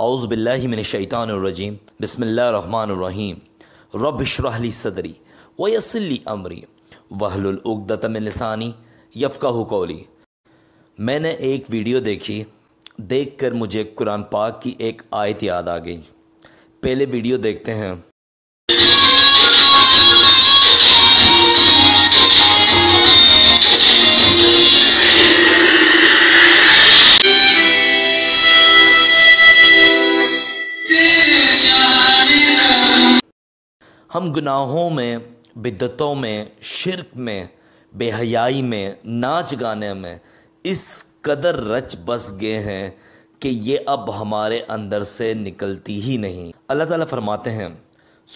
आउज़बिल्लिमिनशैतानरजीम बसमीम रब शरहली सदरी वसली अमरी वहलुलगदतमिलसानी यफ़ा कौली मैंने एक वीडियो देखी देखकर मुझे कुरान पाक की एक आयत याद आ गई पहले वीडियो देखते हैं हम गुनाहों में बिदतों में शिरक में बेहयाई में नाच गाने में इस कदर रच बस गए हैं कि ये अब हमारे अंदर से निकलती ही नहीं अल्लाह ताला फरमाते हैं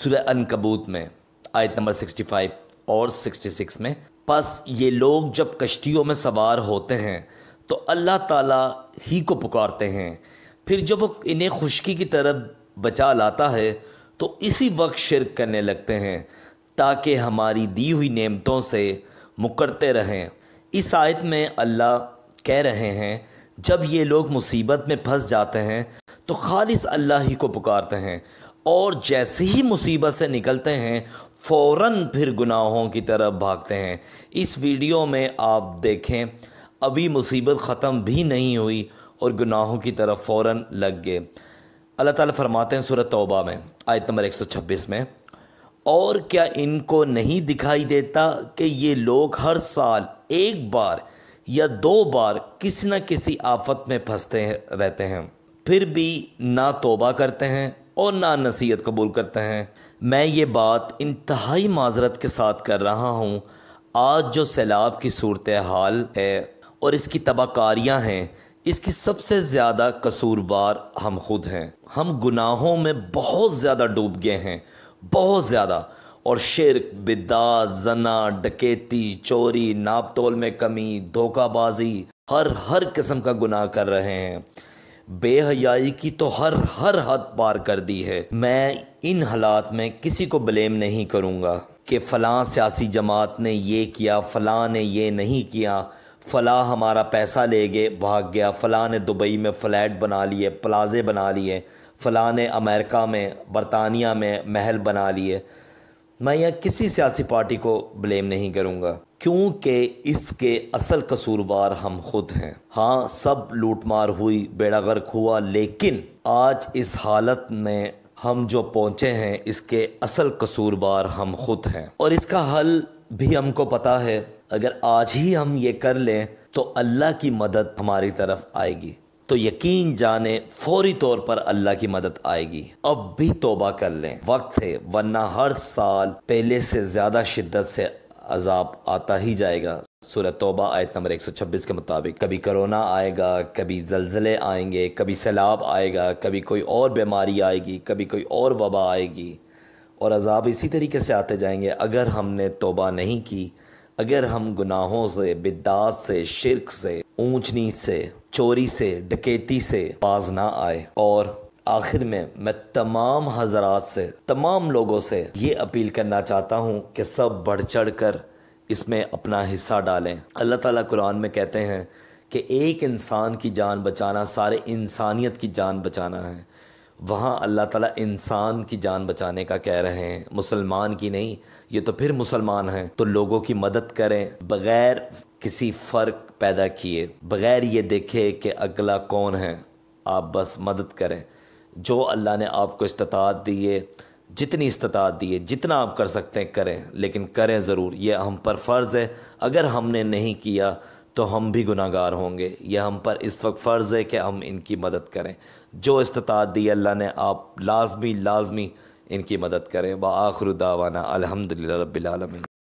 सुरह अनकबूत में आयत नंबर 65 और 66 में बस ये लोग जब कश्तियों में सवार होते हैं तो अल्लाह ताला ही को पुकारते हैं फिर जब वो इन्हें खुशकी की तरफ बचा लाता है तो इसी वक्त शिरक करने लगते हैं ताकि हमारी दी हुई नेमतों से मुकरते रहें इस आयत में अल्लाह कह रहे हैं जब ये लोग मुसीबत में फंस जाते हैं तो खालिस अल्लाह ही को पुकारते हैं और जैसे ही मुसीबत से निकलते हैं फ़ौर फिर गुनाहों की तरफ भागते हैं इस वीडियो में आप देखें अभी मुसीबत ख़त्म भी नहीं हुई और गुनाहों की तरफ फ़ौर लग गए अल्लाह ताला फरमाते हैं सूरत तौबा में आयत नंबर 126 में और क्या इनको नहीं दिखाई देता कि ये लोग हर साल एक बार या दो बार किसी न किसी आफत में फंसते रहते हैं फिर भी ना तोबा करते हैं और ना नसीहत कबूल करते हैं मैं ये बात इंतहाई माजरत के साथ कर रहा हूँ आज जो सैलाब की सूरत हाल है और इसकी तबाहकारियाँ हैं इसकी सबसे ज़्यादा कसूरवार हम खुद हैं हम गुनाहों में बहुत ज़्यादा डूब गए हैं बहुत ज़्यादा और शिरक बिदा जना डकेती चोरी नापतोल में कमी धोखाबाजी हर हर किस्म का गुनाह कर रहे हैं बेहयाई की तो हर हर हद पार कर दी है मैं इन हालात में किसी को ब्लेम नहीं करूँगा कि फ़लाँ सियासी जमात ने ये किया फ़लाँ ने ये नहीं किया फ़लाँ हमारा पैसा ले गए भाग गया फ़लाँ ने दुबई में फ़्लैट बना लिए प्लाज़े बना लिए फ़लाँ ने अमेरिका में बरतानिया में महल बना लिए मैं यह किसी सियासी पार्टी को ब्लेम नहीं करूँगा क्योंकि इसके असल कसूरवार हम खुद हैं हाँ सब लूटमार हुई बेड़ा गर्क हुआ लेकिन आज इस हालत में हम जो पहुँचे हैं इसके असल कसूरवार हम खुद हैं और इसका हल भी हमको पता है अगर आज ही हम ये कर लें तो अल्लाह की मदद हमारी तरफ आएगी तो यकीन जाने फौरी तौर पर अल्लाह की मदद आएगी अब भी तोबा कर लें वक्त है वरना हर साल पहले से ज़्यादा शिद्दत से अजाब आता ही जाएगा सूरत तोबा आयत नंबर 126 के मुताबिक कभी कोरोना आएगा कभी जलजले आएंगे कभी सैलाब आएगा कभी कोई और बीमारी आएगी कभी कोई और वबा आएगी और अजाब इसी तरीके से आते जाएंगे अगर हमने तोबा नहीं की अगर हम गुनाहों से बिदात से शिरक से ऊंच नीच से चोरी से डकैती से बाज ना आए और आखिर में मैं तमाम हजरात से तमाम लोगों से ये अपील करना चाहता हूँ कि सब बढ़ चढ़ कर इसमें अपना हिस्सा डालें अल्लाह ताला कुरान में कहते हैं कि एक इंसान की जान बचाना सारे इंसानियत की जान बचाना है वहाँ अल्लाह ताला इंसान की जान बचाने का कह रहे हैं मुसलमान की नहीं ये तो फिर मुसलमान हैं तो लोगों की मदद करें बग़ैर किसी फ़र्क पैदा किए बग़ैर ये देखे कि अगला कौन है आप बस मदद करें जो अल्लाह ने आपको इस्तात दिए जितनी इस्तात दिए जितना आप कर सकते हैं करें लेकिन करें ज़रूर यह हम पर फ़र्ज़ है अगर हमने नहीं किया तो हम भी गुनागार होंगे यह हम पर इस वक्त फ़र्ज़ है कि हम इनकी मदद करें जो इस्तात दी अल्लाह ने आप लाजमी लाजमी इनकी मदद करें व आखरुदावाना दावाना अलहमदिल्ला रबालमीन